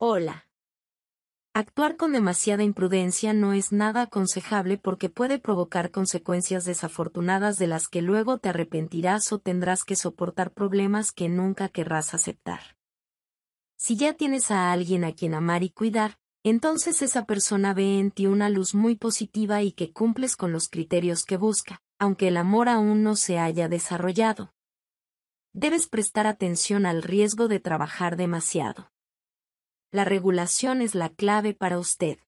Hola. Actuar con demasiada imprudencia no es nada aconsejable porque puede provocar consecuencias desafortunadas de las que luego te arrepentirás o tendrás que soportar problemas que nunca querrás aceptar. Si ya tienes a alguien a quien amar y cuidar, entonces esa persona ve en ti una luz muy positiva y que cumples con los criterios que busca, aunque el amor aún no se haya desarrollado. Debes prestar atención al riesgo de trabajar demasiado. La regulación es la clave para usted.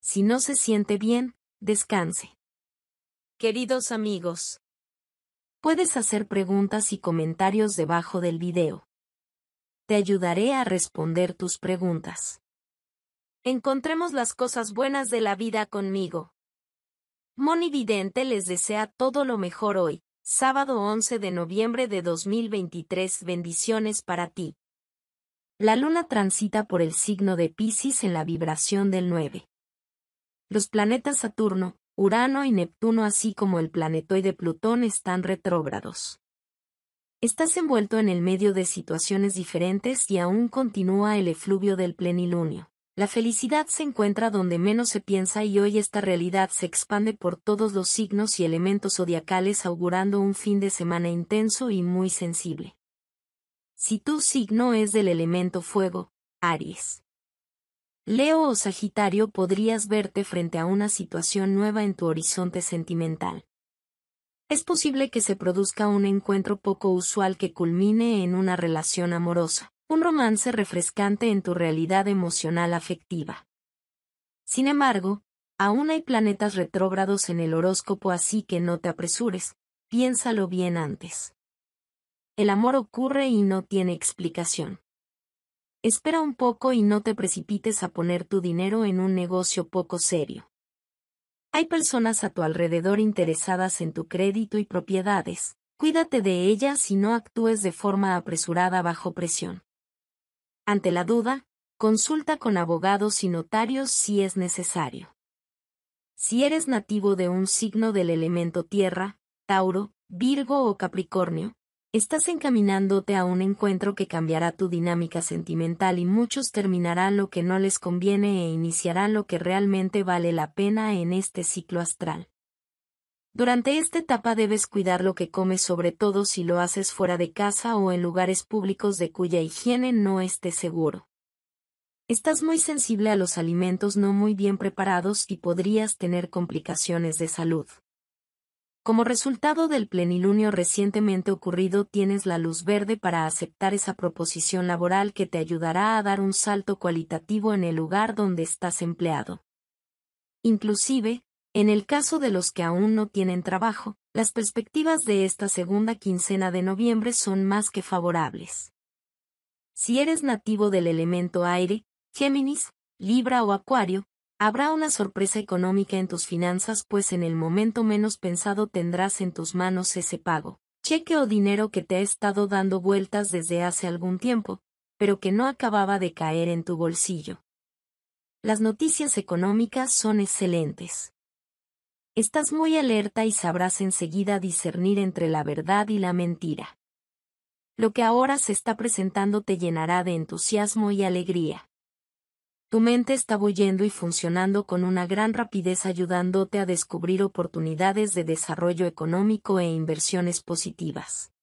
Si no se siente bien, descanse. Queridos amigos, puedes hacer preguntas y comentarios debajo del video. Te ayudaré a responder tus preguntas. Encontremos las cosas buenas de la vida conmigo. Moni Vidente les desea todo lo mejor hoy, sábado 11 de noviembre de 2023. Bendiciones para ti. La luna transita por el signo de Pisces en la vibración del 9. Los planetas Saturno, Urano y Neptuno así como el planetoide Plutón están retrógrados. Estás envuelto en el medio de situaciones diferentes y aún continúa el efluvio del plenilunio. La felicidad se encuentra donde menos se piensa y hoy esta realidad se expande por todos los signos y elementos zodiacales augurando un fin de semana intenso y muy sensible si tu signo es del elemento fuego, Aries. Leo o Sagitario podrías verte frente a una situación nueva en tu horizonte sentimental. Es posible que se produzca un encuentro poco usual que culmine en una relación amorosa, un romance refrescante en tu realidad emocional afectiva. Sin embargo, aún hay planetas retrógrados en el horóscopo así que no te apresures, piénsalo bien antes. El amor ocurre y no tiene explicación. Espera un poco y no te precipites a poner tu dinero en un negocio poco serio. Hay personas a tu alrededor interesadas en tu crédito y propiedades. Cuídate de ellas y no actúes de forma apresurada bajo presión. Ante la duda, consulta con abogados y notarios si es necesario. Si eres nativo de un signo del elemento tierra, Tauro, Virgo o Capricornio, Estás encaminándote a un encuentro que cambiará tu dinámica sentimental y muchos terminarán lo que no les conviene e iniciarán lo que realmente vale la pena en este ciclo astral. Durante esta etapa debes cuidar lo que comes sobre todo si lo haces fuera de casa o en lugares públicos de cuya higiene no esté seguro. Estás muy sensible a los alimentos no muy bien preparados y podrías tener complicaciones de salud. Como resultado del plenilunio recientemente ocurrido tienes la luz verde para aceptar esa proposición laboral que te ayudará a dar un salto cualitativo en el lugar donde estás empleado. Inclusive, en el caso de los que aún no tienen trabajo, las perspectivas de esta segunda quincena de noviembre son más que favorables. Si eres nativo del elemento aire, Géminis, Libra o Acuario, Habrá una sorpresa económica en tus finanzas pues en el momento menos pensado tendrás en tus manos ese pago, cheque o dinero que te ha estado dando vueltas desde hace algún tiempo, pero que no acababa de caer en tu bolsillo. Las noticias económicas son excelentes. Estás muy alerta y sabrás enseguida discernir entre la verdad y la mentira. Lo que ahora se está presentando te llenará de entusiasmo y alegría. Tu mente está bullendo y funcionando con una gran rapidez ayudándote a descubrir oportunidades de desarrollo económico e inversiones positivas.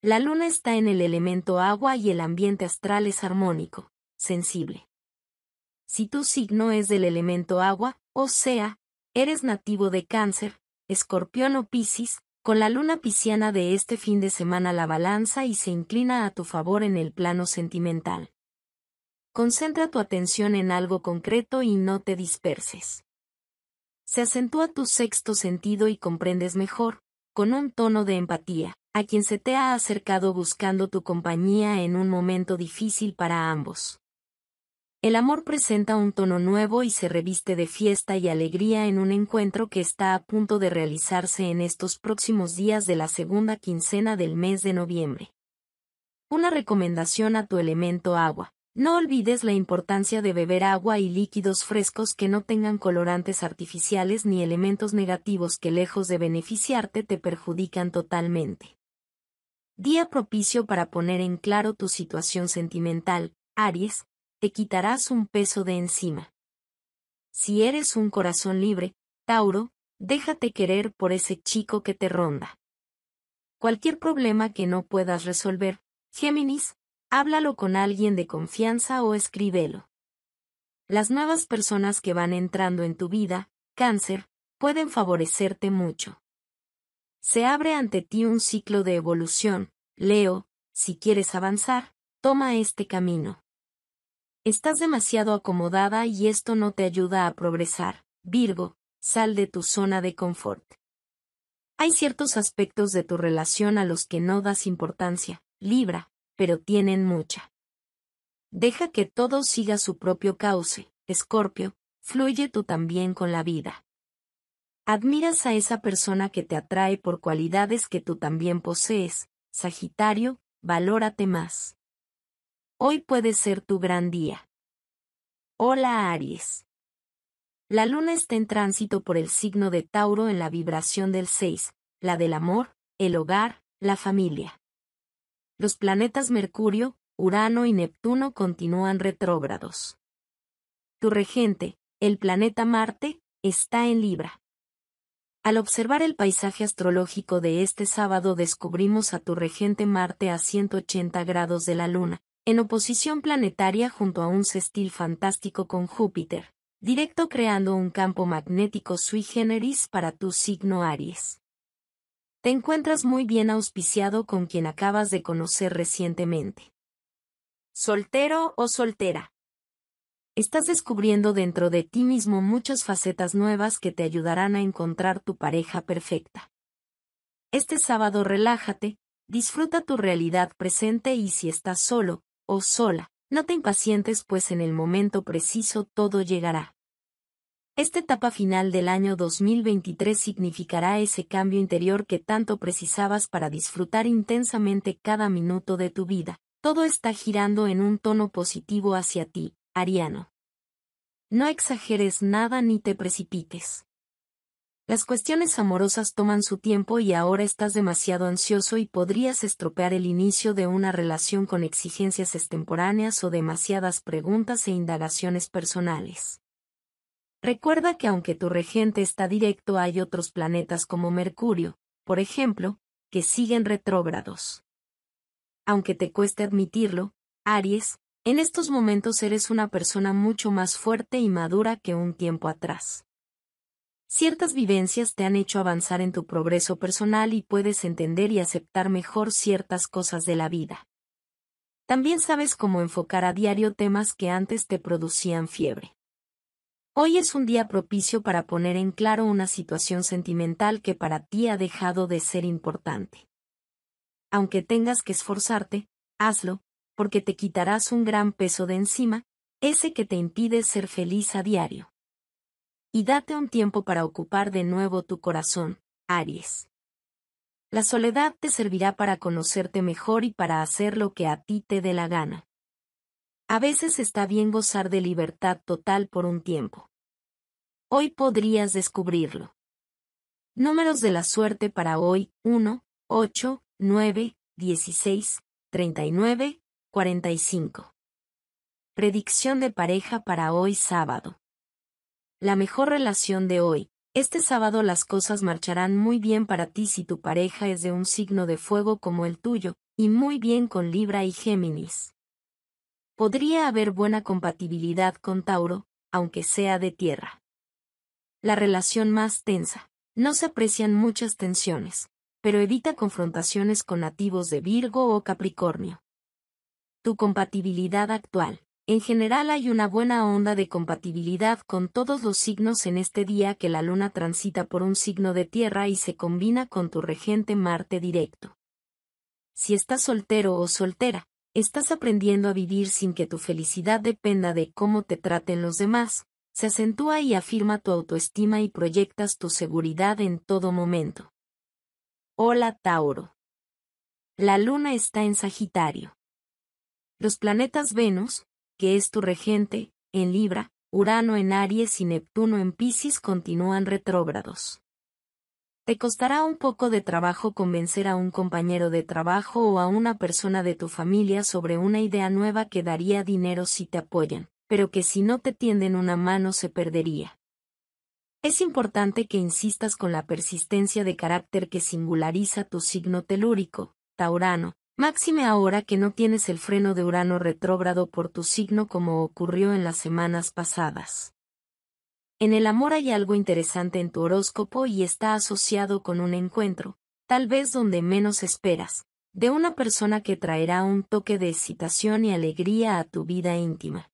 La luna está en el elemento agua y el ambiente astral es armónico, sensible. Si tu signo es del elemento agua, o sea, eres nativo de cáncer, escorpión o piscis, con la luna pisciana de este fin de semana la balanza y se inclina a tu favor en el plano sentimental. Concentra tu atención en algo concreto y no te disperses. Se acentúa tu sexto sentido y comprendes mejor, con un tono de empatía, a quien se te ha acercado buscando tu compañía en un momento difícil para ambos. El amor presenta un tono nuevo y se reviste de fiesta y alegría en un encuentro que está a punto de realizarse en estos próximos días de la segunda quincena del mes de noviembre. Una recomendación a tu elemento agua. No olvides la importancia de beber agua y líquidos frescos que no tengan colorantes artificiales ni elementos negativos que lejos de beneficiarte te perjudican totalmente. Día propicio para poner en claro tu situación sentimental, Aries, te quitarás un peso de encima. Si eres un corazón libre, Tauro, déjate querer por ese chico que te ronda. Cualquier problema que no puedas resolver, Géminis, háblalo con alguien de confianza o escríbelo. Las nuevas personas que van entrando en tu vida, cáncer, pueden favorecerte mucho. Se abre ante ti un ciclo de evolución, Leo, si quieres avanzar, toma este camino. Estás demasiado acomodada y esto no te ayuda a progresar, Virgo, sal de tu zona de confort. Hay ciertos aspectos de tu relación a los que no das importancia, Libra, pero tienen mucha. Deja que todo siga su propio cauce, Escorpio, fluye tú también con la vida. Admiras a esa persona que te atrae por cualidades que tú también posees, Sagitario, valórate más. Hoy puede ser tu gran día. Hola Aries. La luna está en tránsito por el signo de Tauro en la vibración del 6, la del amor, el hogar, la familia los planetas Mercurio, Urano y Neptuno continúan retrógrados. Tu regente, el planeta Marte, está en Libra. Al observar el paisaje astrológico de este sábado descubrimos a tu regente Marte a 180 grados de la Luna, en oposición planetaria junto a un cestil fantástico con Júpiter, directo creando un campo magnético sui generis para tu signo Aries. Te encuentras muy bien auspiciado con quien acabas de conocer recientemente. ¿Soltero o soltera? Estás descubriendo dentro de ti mismo muchas facetas nuevas que te ayudarán a encontrar tu pareja perfecta. Este sábado relájate, disfruta tu realidad presente y si estás solo, o sola, no te impacientes pues en el momento preciso todo llegará. Esta etapa final del año 2023 significará ese cambio interior que tanto precisabas para disfrutar intensamente cada minuto de tu vida. Todo está girando en un tono positivo hacia ti, Ariano. No exageres nada ni te precipites. Las cuestiones amorosas toman su tiempo y ahora estás demasiado ansioso y podrías estropear el inicio de una relación con exigencias extemporáneas o demasiadas preguntas e indagaciones personales. Recuerda que aunque tu regente está directo hay otros planetas como Mercurio, por ejemplo, que siguen retrógrados. Aunque te cueste admitirlo, Aries, en estos momentos eres una persona mucho más fuerte y madura que un tiempo atrás. Ciertas vivencias te han hecho avanzar en tu progreso personal y puedes entender y aceptar mejor ciertas cosas de la vida. También sabes cómo enfocar a diario temas que antes te producían fiebre. Hoy es un día propicio para poner en claro una situación sentimental que para ti ha dejado de ser importante. Aunque tengas que esforzarte, hazlo, porque te quitarás un gran peso de encima, ese que te impide ser feliz a diario. Y date un tiempo para ocupar de nuevo tu corazón, Aries. La soledad te servirá para conocerte mejor y para hacer lo que a ti te dé la gana. A veces está bien gozar de libertad total por un tiempo. Hoy podrías descubrirlo. Números de la suerte para hoy 1, 8, 9, 16, 39, 45. Predicción de pareja para hoy sábado. La mejor relación de hoy. Este sábado las cosas marcharán muy bien para ti si tu pareja es de un signo de fuego como el tuyo, y muy bien con Libra y Géminis. Podría haber buena compatibilidad con Tauro, aunque sea de tierra la relación más tensa. No se aprecian muchas tensiones, pero evita confrontaciones con nativos de Virgo o Capricornio. Tu compatibilidad actual. En general hay una buena onda de compatibilidad con todos los signos en este día que la luna transita por un signo de tierra y se combina con tu regente Marte directo. Si estás soltero o soltera, estás aprendiendo a vivir sin que tu felicidad dependa de cómo te traten los demás, se acentúa y afirma tu autoestima y proyectas tu seguridad en todo momento. Hola Tauro. La luna está en Sagitario. Los planetas Venus, que es tu regente, en Libra, Urano en Aries y Neptuno en Pisces continúan retrógrados. Te costará un poco de trabajo convencer a un compañero de trabajo o a una persona de tu familia sobre una idea nueva que daría dinero si te apoyan, pero que si no te tienden una mano se perdería. Es importante que insistas con la persistencia de carácter que singulariza tu signo telúrico, Taurano, máxime ahora que no tienes el freno de Urano retrógrado por tu signo como ocurrió en las semanas pasadas. En el amor hay algo interesante en tu horóscopo y está asociado con un encuentro, tal vez donde menos esperas, de una persona que traerá un toque de excitación y alegría a tu vida íntima.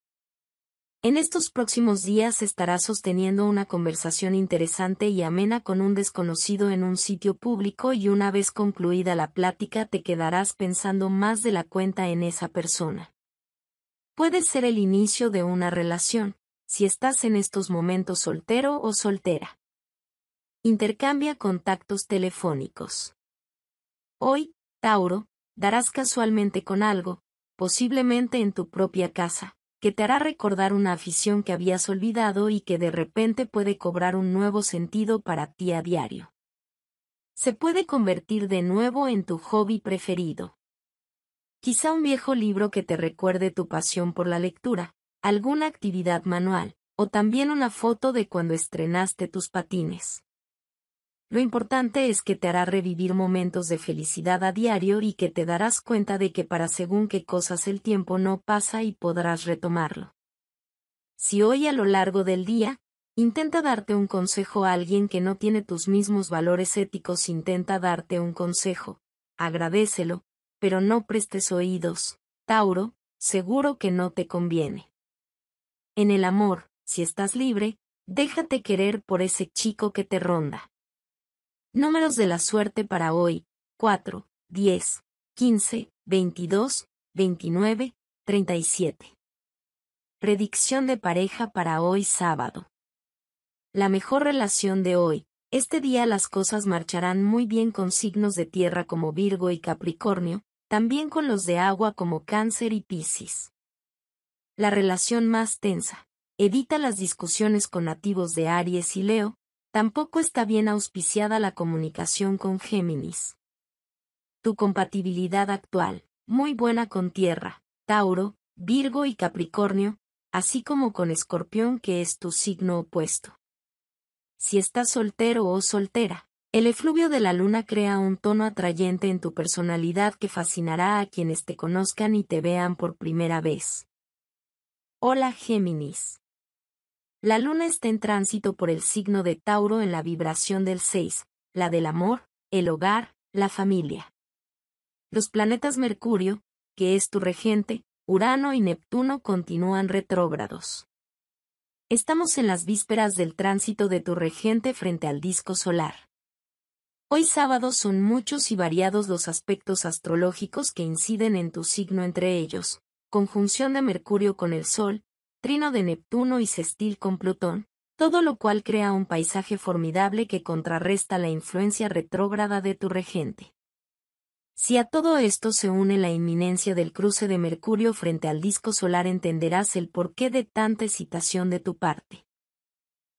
En estos próximos días estarás sosteniendo una conversación interesante y amena con un desconocido en un sitio público y una vez concluida la plática te quedarás pensando más de la cuenta en esa persona. Puede ser el inicio de una relación, si estás en estos momentos soltero o soltera. Intercambia contactos telefónicos. Hoy, Tauro, darás casualmente con algo, posiblemente en tu propia casa que te hará recordar una afición que habías olvidado y que de repente puede cobrar un nuevo sentido para ti a diario. Se puede convertir de nuevo en tu hobby preferido. Quizá un viejo libro que te recuerde tu pasión por la lectura, alguna actividad manual, o también una foto de cuando estrenaste tus patines. Lo importante es que te hará revivir momentos de felicidad a diario y que te darás cuenta de que para según qué cosas el tiempo no pasa y podrás retomarlo. Si hoy a lo largo del día, intenta darte un consejo a alguien que no tiene tus mismos valores éticos, intenta darte un consejo, agradécelo, pero no prestes oídos, Tauro, seguro que no te conviene. En el amor, si estás libre, déjate querer por ese chico que te ronda. Números de la suerte para hoy. 4, 10, 15, 22, 29, 37. Predicción de pareja para hoy sábado. La mejor relación de hoy. Este día las cosas marcharán muy bien con signos de tierra como Virgo y Capricornio, también con los de agua como Cáncer y Piscis. La relación más tensa. Evita las discusiones con nativos de Aries y Leo, Tampoco está bien auspiciada la comunicación con Géminis. Tu compatibilidad actual, muy buena con Tierra, Tauro, Virgo y Capricornio, así como con Escorpión que es tu signo opuesto. Si estás soltero o soltera, el efluvio de la luna crea un tono atrayente en tu personalidad que fascinará a quienes te conozcan y te vean por primera vez. Hola Géminis. La luna está en tránsito por el signo de Tauro en la vibración del 6, la del amor, el hogar, la familia. Los planetas Mercurio, que es tu regente, Urano y Neptuno continúan retrógrados. Estamos en las vísperas del tránsito de tu regente frente al disco solar. Hoy sábado son muchos y variados los aspectos astrológicos que inciden en tu signo entre ellos, conjunción de Mercurio con el Sol, trino de Neptuno y sextil con Plutón, todo lo cual crea un paisaje formidable que contrarresta la influencia retrógrada de tu regente. Si a todo esto se une la inminencia del cruce de Mercurio frente al disco solar entenderás el porqué de tanta excitación de tu parte.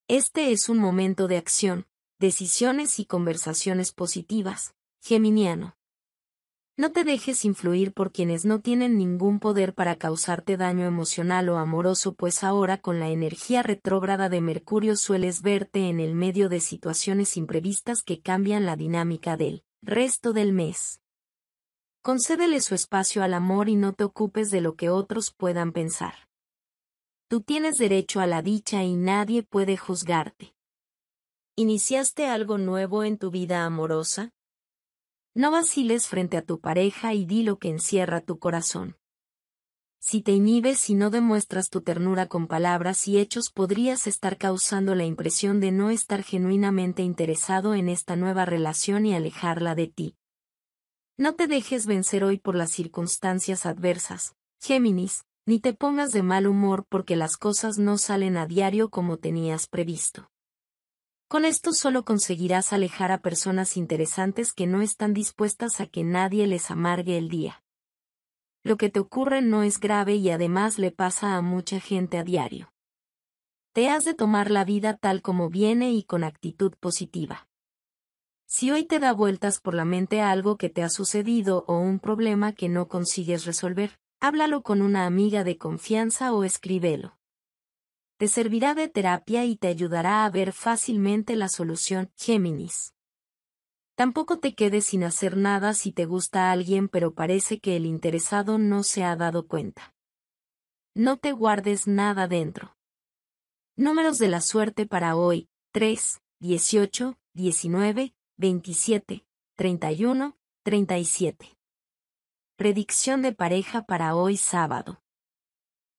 Este es un momento de acción, decisiones y conversaciones positivas, Geminiano. No te dejes influir por quienes no tienen ningún poder para causarte daño emocional o amoroso, pues ahora con la energía retrógrada de Mercurio sueles verte en el medio de situaciones imprevistas que cambian la dinámica del resto del mes. Concédele su espacio al amor y no te ocupes de lo que otros puedan pensar. Tú tienes derecho a la dicha y nadie puede juzgarte. ¿Iniciaste algo nuevo en tu vida amorosa? No vaciles frente a tu pareja y di lo que encierra tu corazón. Si te inhibes y no demuestras tu ternura con palabras y hechos podrías estar causando la impresión de no estar genuinamente interesado en esta nueva relación y alejarla de ti. No te dejes vencer hoy por las circunstancias adversas, Géminis, ni te pongas de mal humor porque las cosas no salen a diario como tenías previsto. Con esto solo conseguirás alejar a personas interesantes que no están dispuestas a que nadie les amargue el día. Lo que te ocurre no es grave y además le pasa a mucha gente a diario. Te has de tomar la vida tal como viene y con actitud positiva. Si hoy te da vueltas por la mente algo que te ha sucedido o un problema que no consigues resolver, háblalo con una amiga de confianza o escríbelo. Te servirá de terapia y te ayudará a ver fácilmente la solución, Géminis. Tampoco te quedes sin hacer nada si te gusta alguien pero parece que el interesado no se ha dado cuenta. No te guardes nada dentro. Números de la suerte para hoy, 3, 18, 19, 27, 31, 37. Predicción de pareja para hoy sábado.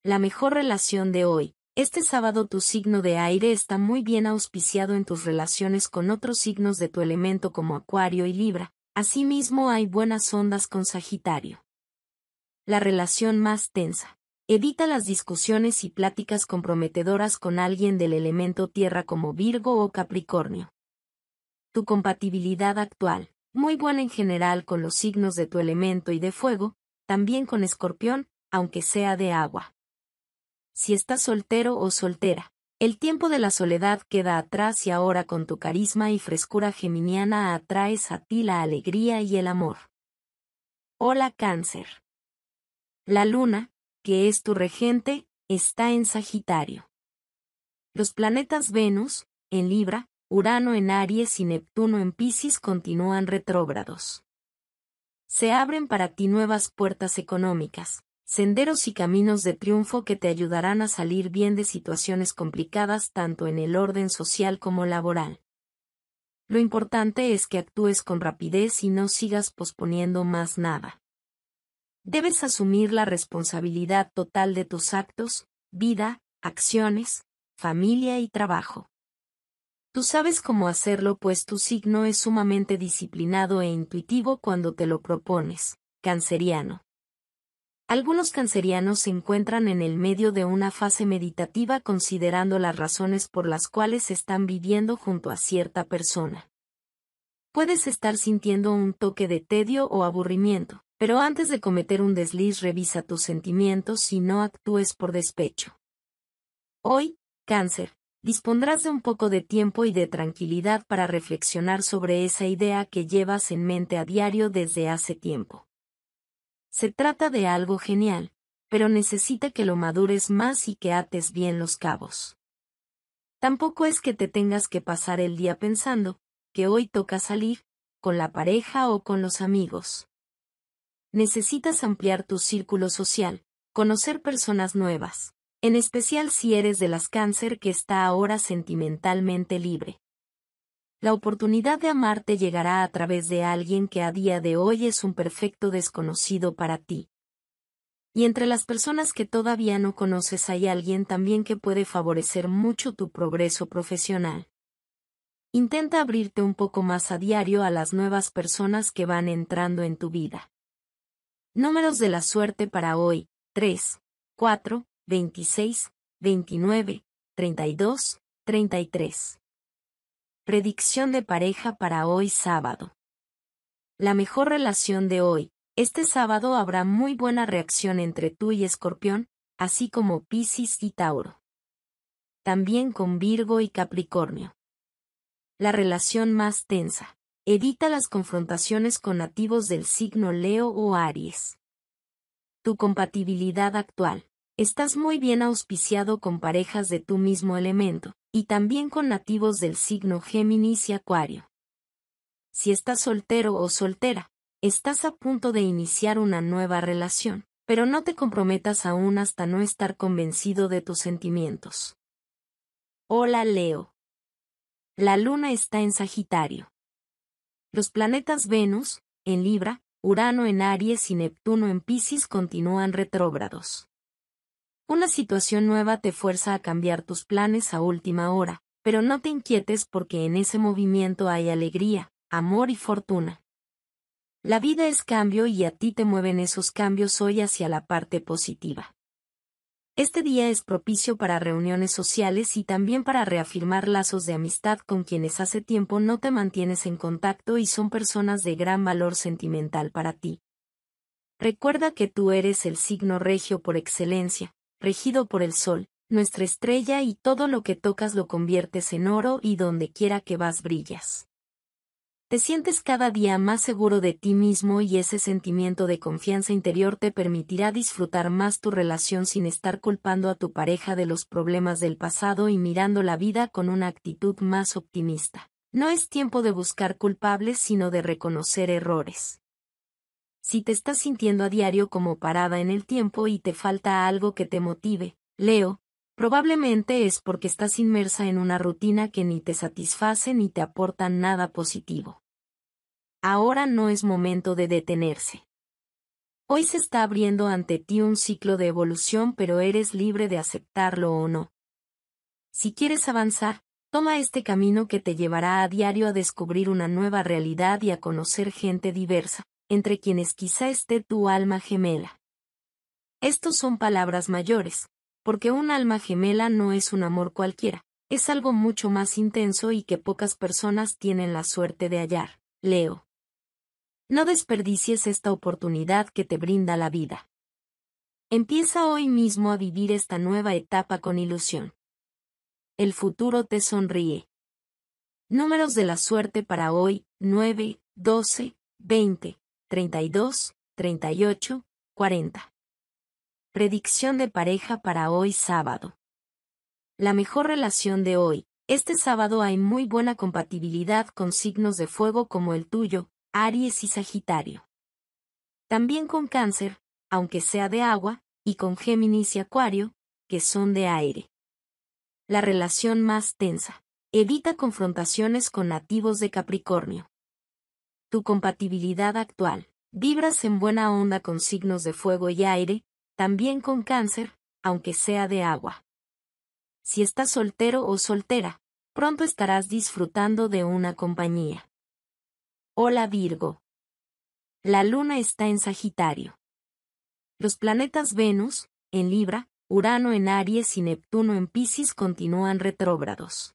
La mejor relación de hoy, este sábado tu signo de aire está muy bien auspiciado en tus relaciones con otros signos de tu elemento como Acuario y Libra, asimismo hay buenas ondas con Sagitario. La relación más tensa. Evita las discusiones y pláticas comprometedoras con alguien del elemento tierra como Virgo o Capricornio. Tu compatibilidad actual, muy buena en general con los signos de tu elemento y de fuego, también con Escorpión, aunque sea de agua si estás soltero o soltera. El tiempo de la soledad queda atrás y ahora con tu carisma y frescura geminiana atraes a ti la alegría y el amor. Hola cáncer. La luna, que es tu regente, está en Sagitario. Los planetas Venus, en Libra, Urano en Aries y Neptuno en Pisces continúan retrógrados. Se abren para ti nuevas puertas económicas, senderos y caminos de triunfo que te ayudarán a salir bien de situaciones complicadas tanto en el orden social como laboral. Lo importante es que actúes con rapidez y no sigas posponiendo más nada. Debes asumir la responsabilidad total de tus actos, vida, acciones, familia y trabajo. Tú sabes cómo hacerlo pues tu signo es sumamente disciplinado e intuitivo cuando te lo propones, canceriano. Algunos cancerianos se encuentran en el medio de una fase meditativa considerando las razones por las cuales están viviendo junto a cierta persona. Puedes estar sintiendo un toque de tedio o aburrimiento, pero antes de cometer un desliz revisa tus sentimientos y no actúes por despecho. Hoy, cáncer, dispondrás de un poco de tiempo y de tranquilidad para reflexionar sobre esa idea que llevas en mente a diario desde hace tiempo. Se trata de algo genial, pero necesita que lo madures más y que ates bien los cabos. Tampoco es que te tengas que pasar el día pensando que hoy toca salir, con la pareja o con los amigos. Necesitas ampliar tu círculo social, conocer personas nuevas, en especial si eres de las cáncer que está ahora sentimentalmente libre. La oportunidad de amarte llegará a través de alguien que a día de hoy es un perfecto desconocido para ti. Y entre las personas que todavía no conoces hay alguien también que puede favorecer mucho tu progreso profesional. Intenta abrirte un poco más a diario a las nuevas personas que van entrando en tu vida. Números de la suerte para hoy, 3, 4, 26, 29, 32, 33. Predicción de pareja para hoy sábado. La mejor relación de hoy. Este sábado habrá muy buena reacción entre tú y Escorpión, así como Piscis y Tauro. También con Virgo y Capricornio. La relación más tensa. Evita las confrontaciones con nativos del signo Leo o Aries. Tu compatibilidad actual. Estás muy bien auspiciado con parejas de tu mismo elemento, y también con nativos del signo Géminis y Acuario. Si estás soltero o soltera, estás a punto de iniciar una nueva relación, pero no te comprometas aún hasta no estar convencido de tus sentimientos. Hola Leo. La luna está en Sagitario. Los planetas Venus, en Libra, Urano en Aries y Neptuno en Pisces continúan retrógrados. Una situación nueva te fuerza a cambiar tus planes a última hora, pero no te inquietes porque en ese movimiento hay alegría, amor y fortuna. La vida es cambio y a ti te mueven esos cambios hoy hacia la parte positiva. Este día es propicio para reuniones sociales y también para reafirmar lazos de amistad con quienes hace tiempo no te mantienes en contacto y son personas de gran valor sentimental para ti. Recuerda que tú eres el signo regio por excelencia, regido por el sol, nuestra estrella y todo lo que tocas lo conviertes en oro y donde quiera que vas brillas. Te sientes cada día más seguro de ti mismo y ese sentimiento de confianza interior te permitirá disfrutar más tu relación sin estar culpando a tu pareja de los problemas del pasado y mirando la vida con una actitud más optimista. No es tiempo de buscar culpables sino de reconocer errores. Si te estás sintiendo a diario como parada en el tiempo y te falta algo que te motive, Leo, probablemente es porque estás inmersa en una rutina que ni te satisface ni te aporta nada positivo. Ahora no es momento de detenerse. Hoy se está abriendo ante ti un ciclo de evolución pero eres libre de aceptarlo o no. Si quieres avanzar, toma este camino que te llevará a diario a descubrir una nueva realidad y a conocer gente diversa, entre quienes quizá esté tu alma gemela. Estos son palabras mayores, porque un alma gemela no es un amor cualquiera, es algo mucho más intenso y que pocas personas tienen la suerte de hallar. Leo. No desperdicies esta oportunidad que te brinda la vida. Empieza hoy mismo a vivir esta nueva etapa con ilusión. El futuro te sonríe. Números de la suerte para hoy, 9, 12, 20, 32, 38, 40. Predicción de pareja para hoy sábado. La mejor relación de hoy. Este sábado hay muy buena compatibilidad con signos de fuego como el tuyo, Aries y Sagitario. También con cáncer, aunque sea de agua, y con Géminis y Acuario, que son de aire. La relación más tensa. Evita confrontaciones con nativos de Capricornio. Tu compatibilidad actual. Vibras en buena onda con signos de fuego y aire, también con cáncer, aunque sea de agua. Si estás soltero o soltera, pronto estarás disfrutando de una compañía. Hola Virgo. La luna está en Sagitario. Los planetas Venus, en Libra, Urano en Aries y Neptuno en Pisces continúan retrógrados.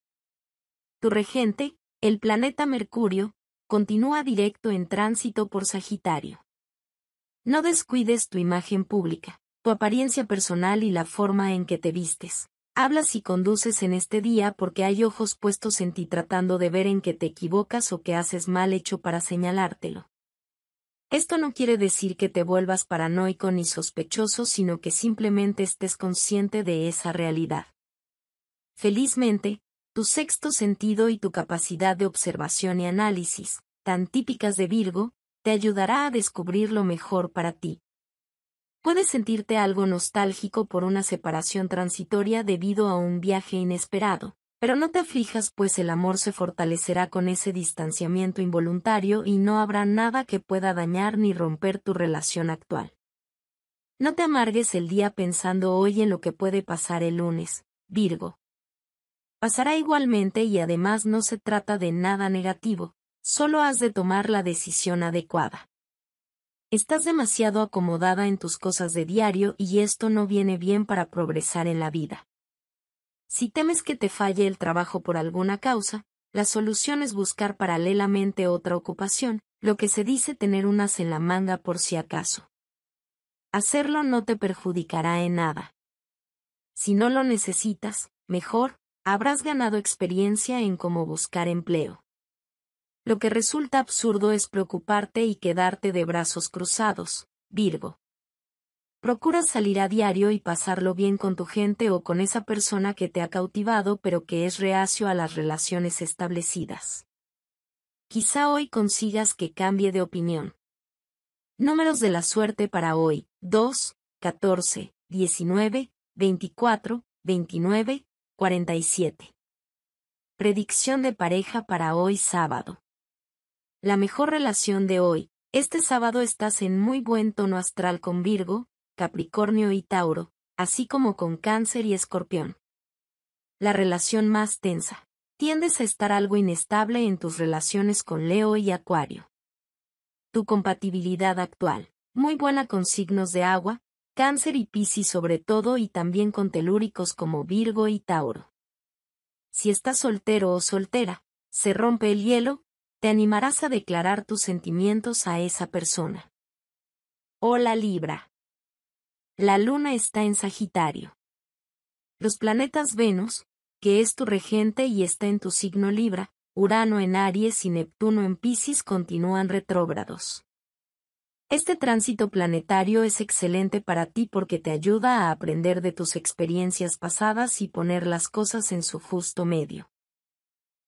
Tu regente, el planeta Mercurio, continúa directo en tránsito por Sagitario. No descuides tu imagen pública, tu apariencia personal y la forma en que te vistes. Hablas y conduces en este día porque hay ojos puestos en ti tratando de ver en qué te equivocas o que haces mal hecho para señalártelo. Esto no quiere decir que te vuelvas paranoico ni sospechoso, sino que simplemente estés consciente de esa realidad. Felizmente, tu sexto sentido y tu capacidad de observación y análisis, tan típicas de Virgo, te ayudará a descubrir lo mejor para ti. Puedes sentirte algo nostálgico por una separación transitoria debido a un viaje inesperado, pero no te aflijas pues el amor se fortalecerá con ese distanciamiento involuntario y no habrá nada que pueda dañar ni romper tu relación actual. No te amargues el día pensando hoy en lo que puede pasar el lunes, Virgo. Pasará igualmente y además no se trata de nada negativo, Solo has de tomar la decisión adecuada. Estás demasiado acomodada en tus cosas de diario y esto no viene bien para progresar en la vida. Si temes que te falle el trabajo por alguna causa, la solución es buscar paralelamente otra ocupación, lo que se dice tener unas en la manga por si acaso. Hacerlo no te perjudicará en nada. Si no lo necesitas, mejor, habrás ganado experiencia en cómo buscar empleo. Lo que resulta absurdo es preocuparte y quedarte de brazos cruzados, Virgo. Procura salir a diario y pasarlo bien con tu gente o con esa persona que te ha cautivado pero que es reacio a las relaciones establecidas. Quizá hoy consigas que cambie de opinión. Números de la suerte para hoy, 2, 14, 19, 24, 29, 47. Predicción de pareja para hoy sábado. La mejor relación de hoy. Este sábado estás en muy buen tono astral con Virgo, Capricornio y Tauro, así como con Cáncer y Escorpión. La relación más tensa. Tiendes a estar algo inestable en tus relaciones con Leo y Acuario. Tu compatibilidad actual. Muy buena con signos de agua, Cáncer y Piscis sobre todo y también con telúricos como Virgo y Tauro. Si estás soltero o soltera, se rompe el hielo, te animarás a declarar tus sentimientos a esa persona. Hola oh, Libra. La luna está en Sagitario. Los planetas Venus, que es tu regente y está en tu signo Libra, Urano en Aries y Neptuno en Pisces continúan retrógrados. Este tránsito planetario es excelente para ti porque te ayuda a aprender de tus experiencias pasadas y poner las cosas en su justo medio.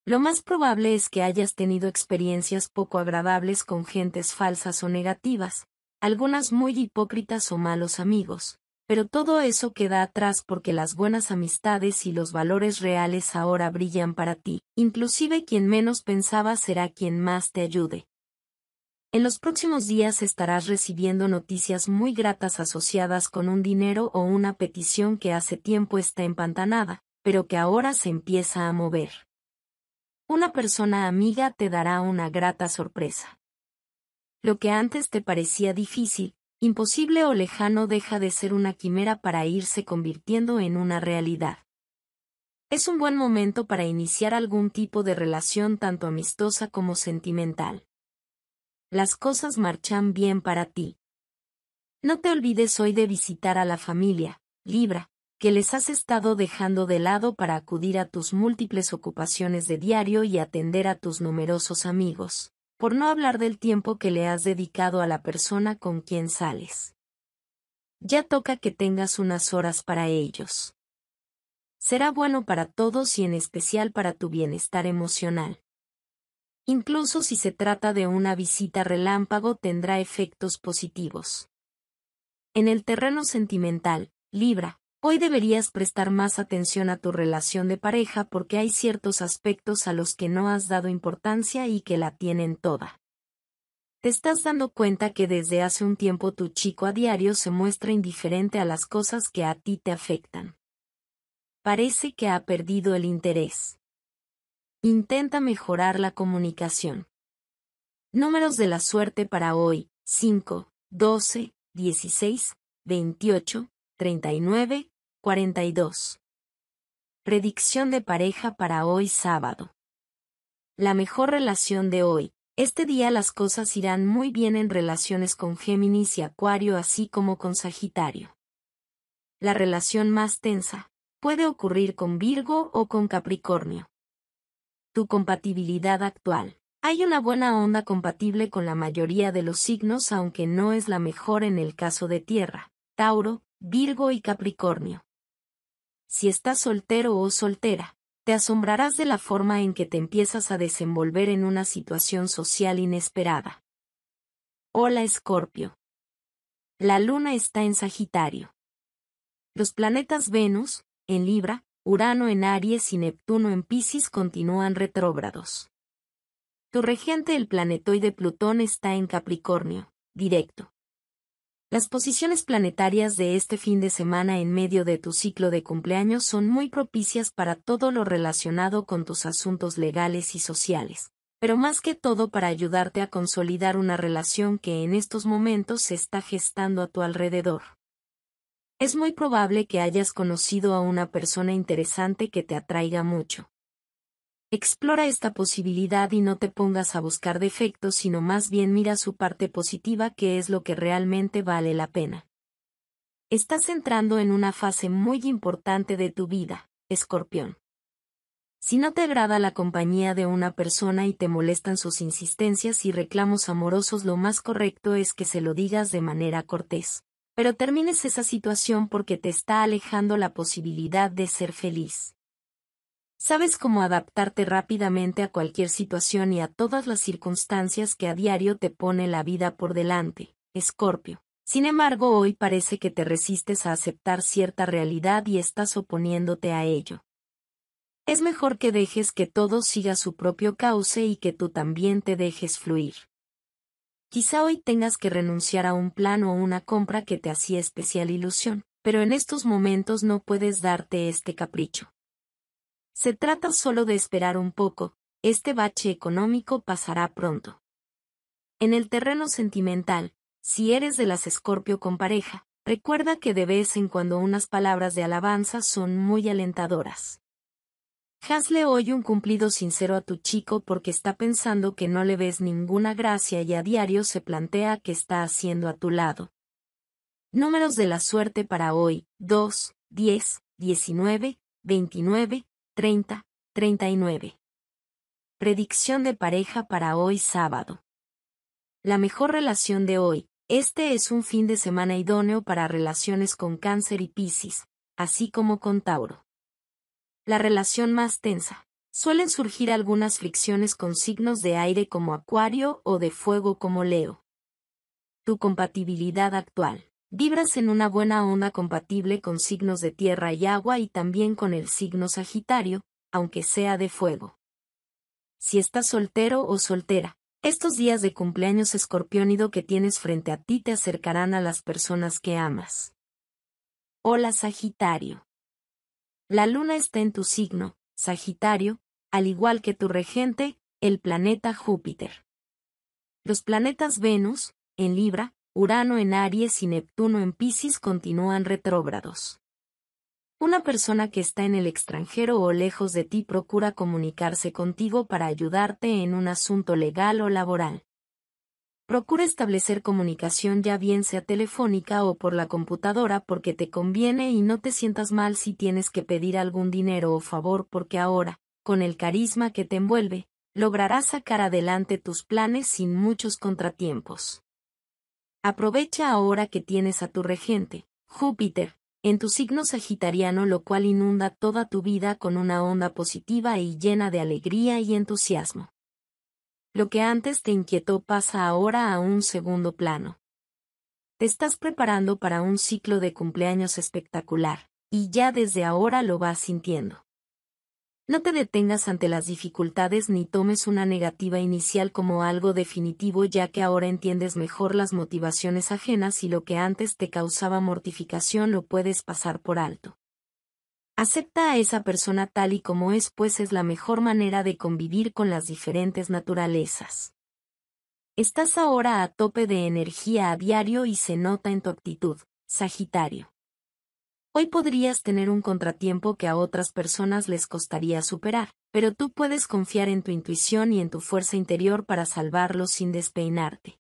Lo más probable es que hayas tenido experiencias poco agradables con gentes falsas o negativas, algunas muy hipócritas o malos amigos, pero todo eso queda atrás porque las buenas amistades y los valores reales ahora brillan para ti, inclusive quien menos pensaba será quien más te ayude. En los próximos días estarás recibiendo noticias muy gratas asociadas con un dinero o una petición que hace tiempo está empantanada, pero que ahora se empieza a mover. Una persona amiga te dará una grata sorpresa. Lo que antes te parecía difícil, imposible o lejano deja de ser una quimera para irse convirtiendo en una realidad. Es un buen momento para iniciar algún tipo de relación tanto amistosa como sentimental. Las cosas marchan bien para ti. No te olvides hoy de visitar a la familia, Libra, que les has estado dejando de lado para acudir a tus múltiples ocupaciones de diario y atender a tus numerosos amigos, por no hablar del tiempo que le has dedicado a la persona con quien sales. Ya toca que tengas unas horas para ellos. Será bueno para todos y en especial para tu bienestar emocional. Incluso si se trata de una visita relámpago tendrá efectos positivos. En el terreno sentimental, Libra, Hoy deberías prestar más atención a tu relación de pareja porque hay ciertos aspectos a los que no has dado importancia y que la tienen toda. Te estás dando cuenta que desde hace un tiempo tu chico a diario se muestra indiferente a las cosas que a ti te afectan. Parece que ha perdido el interés. Intenta mejorar la comunicación. Números de la suerte para hoy, 5, 12, 16, 28, 39, 42. Predicción de pareja para hoy sábado. La mejor relación de hoy. Este día las cosas irán muy bien en relaciones con Géminis y Acuario así como con Sagitario. La relación más tensa puede ocurrir con Virgo o con Capricornio. Tu compatibilidad actual. Hay una buena onda compatible con la mayoría de los signos aunque no es la mejor en el caso de Tierra, Tauro, Virgo y Capricornio si estás soltero o soltera, te asombrarás de la forma en que te empiezas a desenvolver en una situación social inesperada. Hola Escorpio. La luna está en Sagitario. Los planetas Venus, en Libra, Urano en Aries y Neptuno en Pisces continúan retrógrados. Tu regente el planetoide Plutón está en Capricornio, directo. Las posiciones planetarias de este fin de semana en medio de tu ciclo de cumpleaños son muy propicias para todo lo relacionado con tus asuntos legales y sociales, pero más que todo para ayudarte a consolidar una relación que en estos momentos se está gestando a tu alrededor. Es muy probable que hayas conocido a una persona interesante que te atraiga mucho. Explora esta posibilidad y no te pongas a buscar defectos, sino más bien mira su parte positiva que es lo que realmente vale la pena. Estás entrando en una fase muy importante de tu vida, escorpión. Si no te agrada la compañía de una persona y te molestan sus insistencias y reclamos amorosos, lo más correcto es que se lo digas de manera cortés. Pero termines esa situación porque te está alejando la posibilidad de ser feliz. Sabes cómo adaptarte rápidamente a cualquier situación y a todas las circunstancias que a diario te pone la vida por delante, Escorpio. Sin embargo, hoy parece que te resistes a aceptar cierta realidad y estás oponiéndote a ello. Es mejor que dejes que todo siga su propio cauce y que tú también te dejes fluir. Quizá hoy tengas que renunciar a un plan o una compra que te hacía especial ilusión, pero en estos momentos no puedes darte este capricho. Se trata solo de esperar un poco, este bache económico pasará pronto. En el terreno sentimental, si eres de las escorpio con pareja, recuerda que de vez en cuando unas palabras de alabanza son muy alentadoras. Hazle hoy un cumplido sincero a tu chico porque está pensando que no le ves ninguna gracia y a diario se plantea qué está haciendo a tu lado. Números de la suerte para hoy, 2, 10, 19, 29, 30, 39. Predicción de pareja para hoy sábado. La mejor relación de hoy. Este es un fin de semana idóneo para relaciones con cáncer y piscis, así como con Tauro. La relación más tensa. Suelen surgir algunas fricciones con signos de aire como Acuario o de fuego como Leo. Tu compatibilidad actual. Vibras en una buena onda compatible con signos de tierra y agua y también con el signo Sagitario, aunque sea de fuego. Si estás soltero o soltera, estos días de cumpleaños escorpiónido que tienes frente a ti te acercarán a las personas que amas. Hola Sagitario. La luna está en tu signo, Sagitario, al igual que tu regente, el planeta Júpiter. Los planetas Venus, en Libra, Urano en Aries y Neptuno en Pisces continúan retrógrados. Una persona que está en el extranjero o lejos de ti procura comunicarse contigo para ayudarte en un asunto legal o laboral. Procura establecer comunicación ya bien sea telefónica o por la computadora porque te conviene y no te sientas mal si tienes que pedir algún dinero o favor porque ahora, con el carisma que te envuelve, lograrás sacar adelante tus planes sin muchos contratiempos. Aprovecha ahora que tienes a tu regente, Júpiter, en tu signo sagitariano lo cual inunda toda tu vida con una onda positiva y llena de alegría y entusiasmo. Lo que antes te inquietó pasa ahora a un segundo plano. Te estás preparando para un ciclo de cumpleaños espectacular, y ya desde ahora lo vas sintiendo. No te detengas ante las dificultades ni tomes una negativa inicial como algo definitivo ya que ahora entiendes mejor las motivaciones ajenas y lo que antes te causaba mortificación lo puedes pasar por alto. Acepta a esa persona tal y como es pues es la mejor manera de convivir con las diferentes naturalezas. Estás ahora a tope de energía a diario y se nota en tu actitud, Sagitario. Hoy podrías tener un contratiempo que a otras personas les costaría superar, pero tú puedes confiar en tu intuición y en tu fuerza interior para salvarlo sin despeinarte.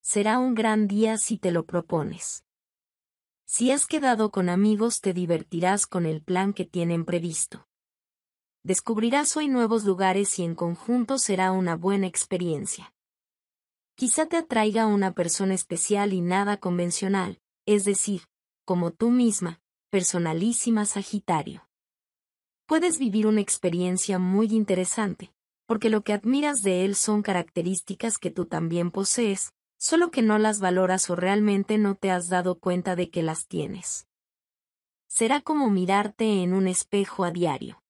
Será un gran día si te lo propones. Si has quedado con amigos te divertirás con el plan que tienen previsto. Descubrirás hoy nuevos lugares y en conjunto será una buena experiencia. Quizá te atraiga una persona especial y nada convencional, es decir, como tú misma, personalísima Sagitario. Puedes vivir una experiencia muy interesante, porque lo que admiras de él son características que tú también posees, solo que no las valoras o realmente no te has dado cuenta de que las tienes. Será como mirarte en un espejo a diario.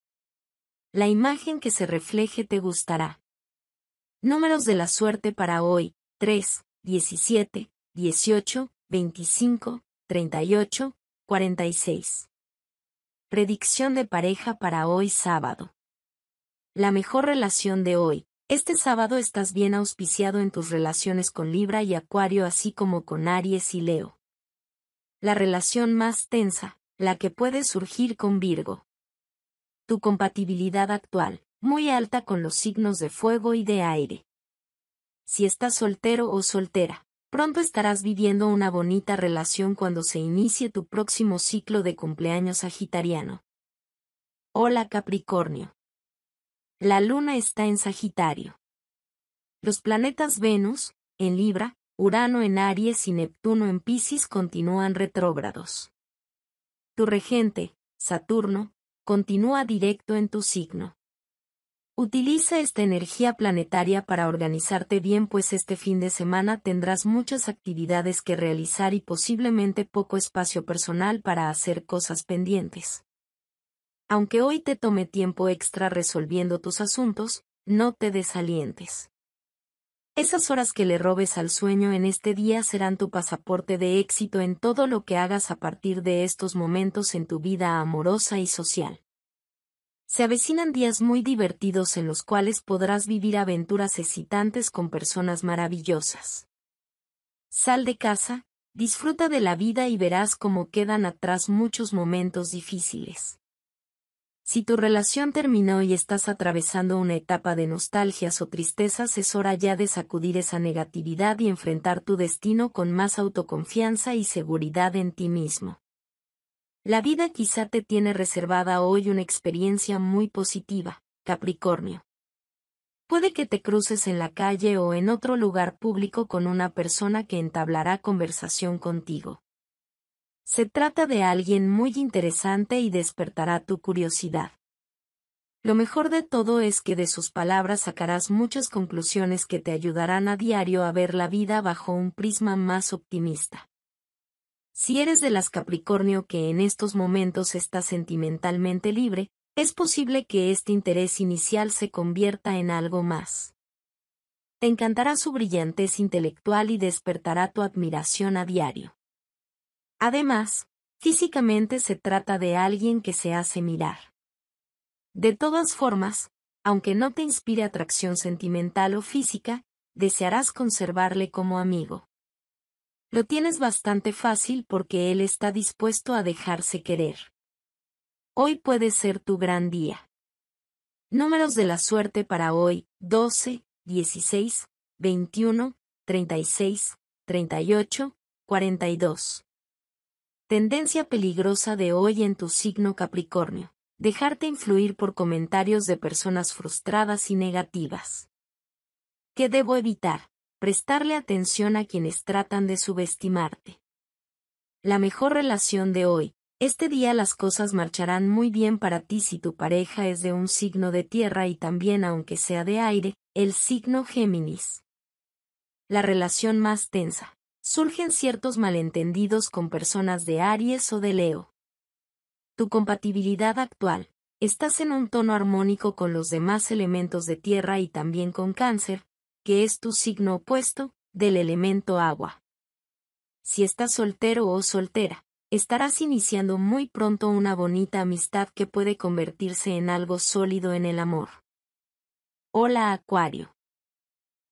La imagen que se refleje te gustará. Números de la suerte para hoy, 3, 17, 18, 25, 38, 46. Predicción de pareja para hoy sábado. La mejor relación de hoy. Este sábado estás bien auspiciado en tus relaciones con Libra y Acuario así como con Aries y Leo. La relación más tensa, la que puede surgir con Virgo. Tu compatibilidad actual, muy alta con los signos de fuego y de aire. Si estás soltero o soltera, Pronto estarás viviendo una bonita relación cuando se inicie tu próximo ciclo de cumpleaños sagitariano. Hola Capricornio. La luna está en Sagitario. Los planetas Venus, en Libra, Urano en Aries y Neptuno en Pisces continúan retrógrados. Tu regente, Saturno, continúa directo en tu signo. Utiliza esta energía planetaria para organizarte bien pues este fin de semana tendrás muchas actividades que realizar y posiblemente poco espacio personal para hacer cosas pendientes. Aunque hoy te tome tiempo extra resolviendo tus asuntos, no te desalientes. Esas horas que le robes al sueño en este día serán tu pasaporte de éxito en todo lo que hagas a partir de estos momentos en tu vida amorosa y social. Se avecinan días muy divertidos en los cuales podrás vivir aventuras excitantes con personas maravillosas. Sal de casa, disfruta de la vida y verás cómo quedan atrás muchos momentos difíciles. Si tu relación terminó y estás atravesando una etapa de nostalgias o tristezas, es hora ya de sacudir esa negatividad y enfrentar tu destino con más autoconfianza y seguridad en ti mismo. La vida quizá te tiene reservada hoy una experiencia muy positiva, Capricornio. Puede que te cruces en la calle o en otro lugar público con una persona que entablará conversación contigo. Se trata de alguien muy interesante y despertará tu curiosidad. Lo mejor de todo es que de sus palabras sacarás muchas conclusiones que te ayudarán a diario a ver la vida bajo un prisma más optimista. Si eres de las Capricornio que en estos momentos está sentimentalmente libre, es posible que este interés inicial se convierta en algo más. Te encantará su brillantez intelectual y despertará tu admiración a diario. Además, físicamente se trata de alguien que se hace mirar. De todas formas, aunque no te inspire atracción sentimental o física, desearás conservarle como amigo. Lo tienes bastante fácil porque Él está dispuesto a dejarse querer. Hoy puede ser tu gran día. Números de la suerte para hoy, 12, 16, 21, 36, 38, 42. Tendencia peligrosa de hoy en tu signo Capricornio. Dejarte influir por comentarios de personas frustradas y negativas. ¿Qué debo evitar? prestarle atención a quienes tratan de subestimarte. La mejor relación de hoy. Este día las cosas marcharán muy bien para ti si tu pareja es de un signo de tierra y también aunque sea de aire, el signo Géminis. La relación más tensa. Surgen ciertos malentendidos con personas de Aries o de Leo. Tu compatibilidad actual. Estás en un tono armónico con los demás elementos de tierra y también con cáncer, que es tu signo opuesto, del elemento agua. Si estás soltero o soltera, estarás iniciando muy pronto una bonita amistad que puede convertirse en algo sólido en el amor. Hola Acuario.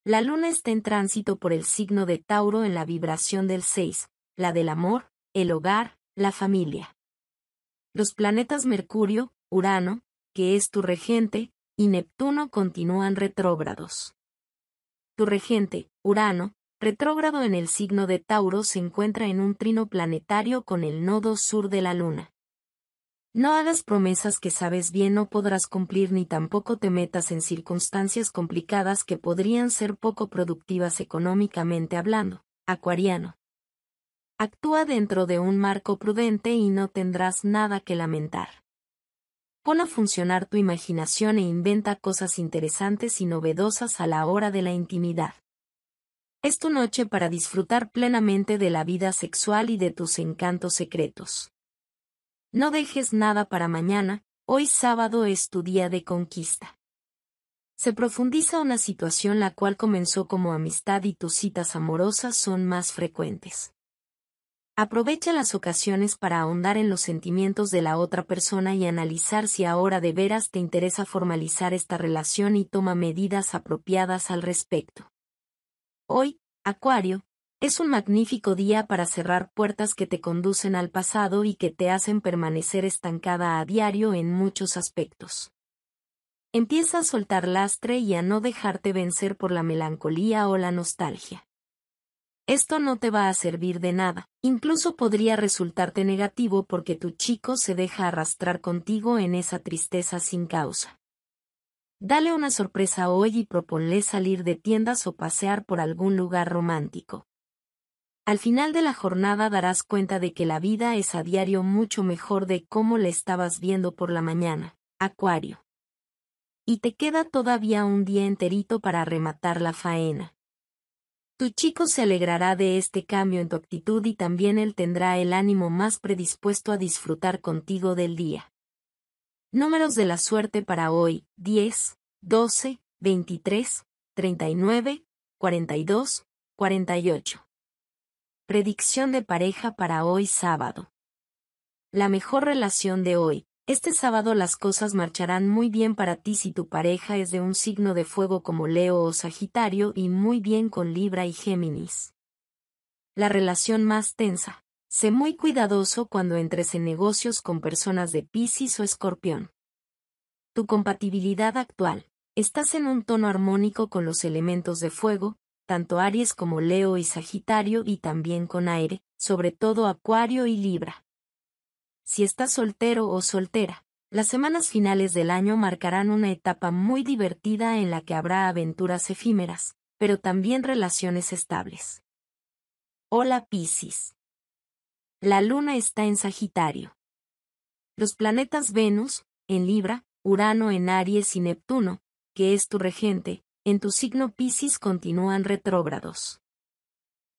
La luna está en tránsito por el signo de Tauro en la vibración del 6, la del amor, el hogar, la familia. Los planetas Mercurio, Urano, que es tu regente, y Neptuno continúan retrógrados. Tu regente, Urano, retrógrado en el signo de Tauro, se encuentra en un trino planetario con el nodo sur de la Luna. No hagas promesas que sabes bien no podrás cumplir ni tampoco te metas en circunstancias complicadas que podrían ser poco productivas económicamente hablando. Acuariano. Actúa dentro de un marco prudente y no tendrás nada que lamentar. Pon a funcionar tu imaginación e inventa cosas interesantes y novedosas a la hora de la intimidad. Es tu noche para disfrutar plenamente de la vida sexual y de tus encantos secretos. No dejes nada para mañana, hoy sábado es tu día de conquista. Se profundiza una situación la cual comenzó como amistad y tus citas amorosas son más frecuentes. Aprovecha las ocasiones para ahondar en los sentimientos de la otra persona y analizar si ahora de veras te interesa formalizar esta relación y toma medidas apropiadas al respecto. Hoy, Acuario, es un magnífico día para cerrar puertas que te conducen al pasado y que te hacen permanecer estancada a diario en muchos aspectos. Empieza a soltar lastre y a no dejarte vencer por la melancolía o la nostalgia esto no te va a servir de nada, incluso podría resultarte negativo porque tu chico se deja arrastrar contigo en esa tristeza sin causa. Dale una sorpresa hoy y proponle salir de tiendas o pasear por algún lugar romántico. Al final de la jornada darás cuenta de que la vida es a diario mucho mejor de cómo la estabas viendo por la mañana, Acuario. Y te queda todavía un día enterito para rematar la faena. Tu chico se alegrará de este cambio en tu actitud y también él tendrá el ánimo más predispuesto a disfrutar contigo del día. Números de la suerte para hoy, 10, 12, 23, 39, 42, 48. Predicción de pareja para hoy sábado. La mejor relación de hoy, este sábado las cosas marcharán muy bien para ti si tu pareja es de un signo de fuego como Leo o Sagitario y muy bien con Libra y Géminis. La relación más tensa. Sé muy cuidadoso cuando entres en negocios con personas de Piscis o Escorpión. Tu compatibilidad actual. Estás en un tono armónico con los elementos de fuego, tanto Aries como Leo y Sagitario y también con aire, sobre todo Acuario y Libra si estás soltero o soltera. Las semanas finales del año marcarán una etapa muy divertida en la que habrá aventuras efímeras, pero también relaciones estables. Hola Piscis. La luna está en Sagitario. Los planetas Venus, en Libra, Urano en Aries y Neptuno, que es tu regente, en tu signo Piscis continúan retrógrados.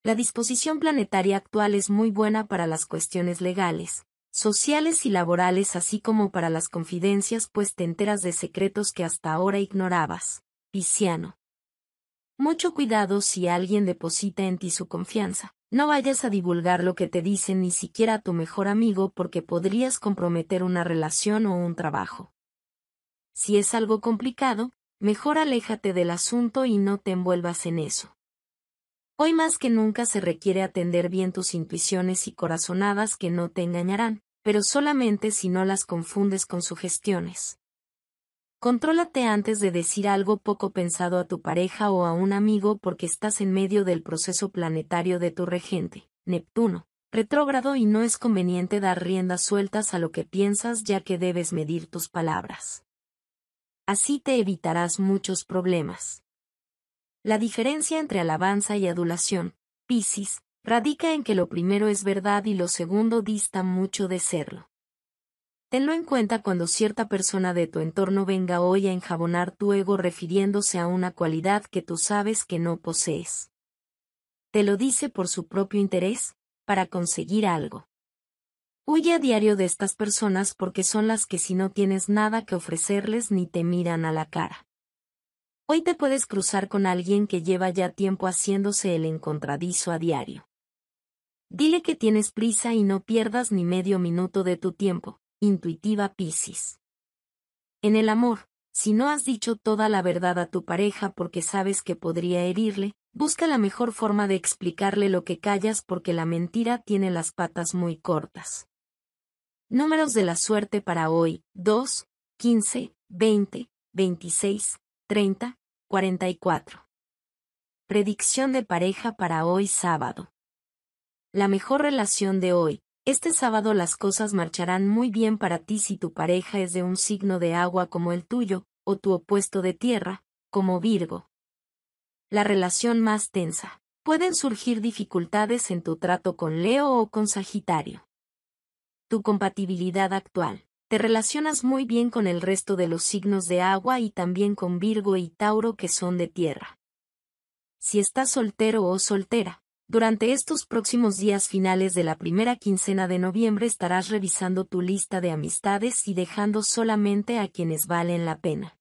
La disposición planetaria actual es muy buena para las cuestiones legales, sociales y laborales así como para las confidencias pues te enteras de secretos que hasta ahora ignorabas. Pisciano. Mucho cuidado si alguien deposita en ti su confianza. No vayas a divulgar lo que te dicen ni siquiera a tu mejor amigo porque podrías comprometer una relación o un trabajo. Si es algo complicado, mejor aléjate del asunto y no te envuelvas en eso. Hoy más que nunca se requiere atender bien tus intuiciones y corazonadas que no te engañarán, pero solamente si no las confundes con sugestiones. Contrólate antes de decir algo poco pensado a tu pareja o a un amigo porque estás en medio del proceso planetario de tu regente, Neptuno, retrógrado y no es conveniente dar riendas sueltas a lo que piensas ya que debes medir tus palabras. Así te evitarás muchos problemas. La diferencia entre alabanza y adulación, Piscis, radica en que lo primero es verdad y lo segundo dista mucho de serlo. Tenlo en cuenta cuando cierta persona de tu entorno venga hoy a enjabonar tu ego refiriéndose a una cualidad que tú sabes que no posees. Te lo dice por su propio interés, para conseguir algo. Huye a diario de estas personas porque son las que si no tienes nada que ofrecerles ni te miran a la cara. Hoy te puedes cruzar con alguien que lleva ya tiempo haciéndose el encontradizo a diario. Dile que tienes prisa y no pierdas ni medio minuto de tu tiempo, intuitiva Piscis. En el amor, si no has dicho toda la verdad a tu pareja porque sabes que podría herirle, busca la mejor forma de explicarle lo que callas porque la mentira tiene las patas muy cortas. Números de la suerte para hoy, 2, 15, 20, 26, 30, 44. Predicción de pareja para hoy sábado. La mejor relación de hoy. Este sábado las cosas marcharán muy bien para ti si tu pareja es de un signo de agua como el tuyo, o tu opuesto de tierra, como Virgo. La relación más tensa. Pueden surgir dificultades en tu trato con Leo o con Sagitario. Tu compatibilidad actual. Te relacionas muy bien con el resto de los signos de agua y también con Virgo y Tauro que son de tierra. Si estás soltero o soltera, durante estos próximos días finales de la primera quincena de noviembre estarás revisando tu lista de amistades y dejando solamente a quienes valen la pena.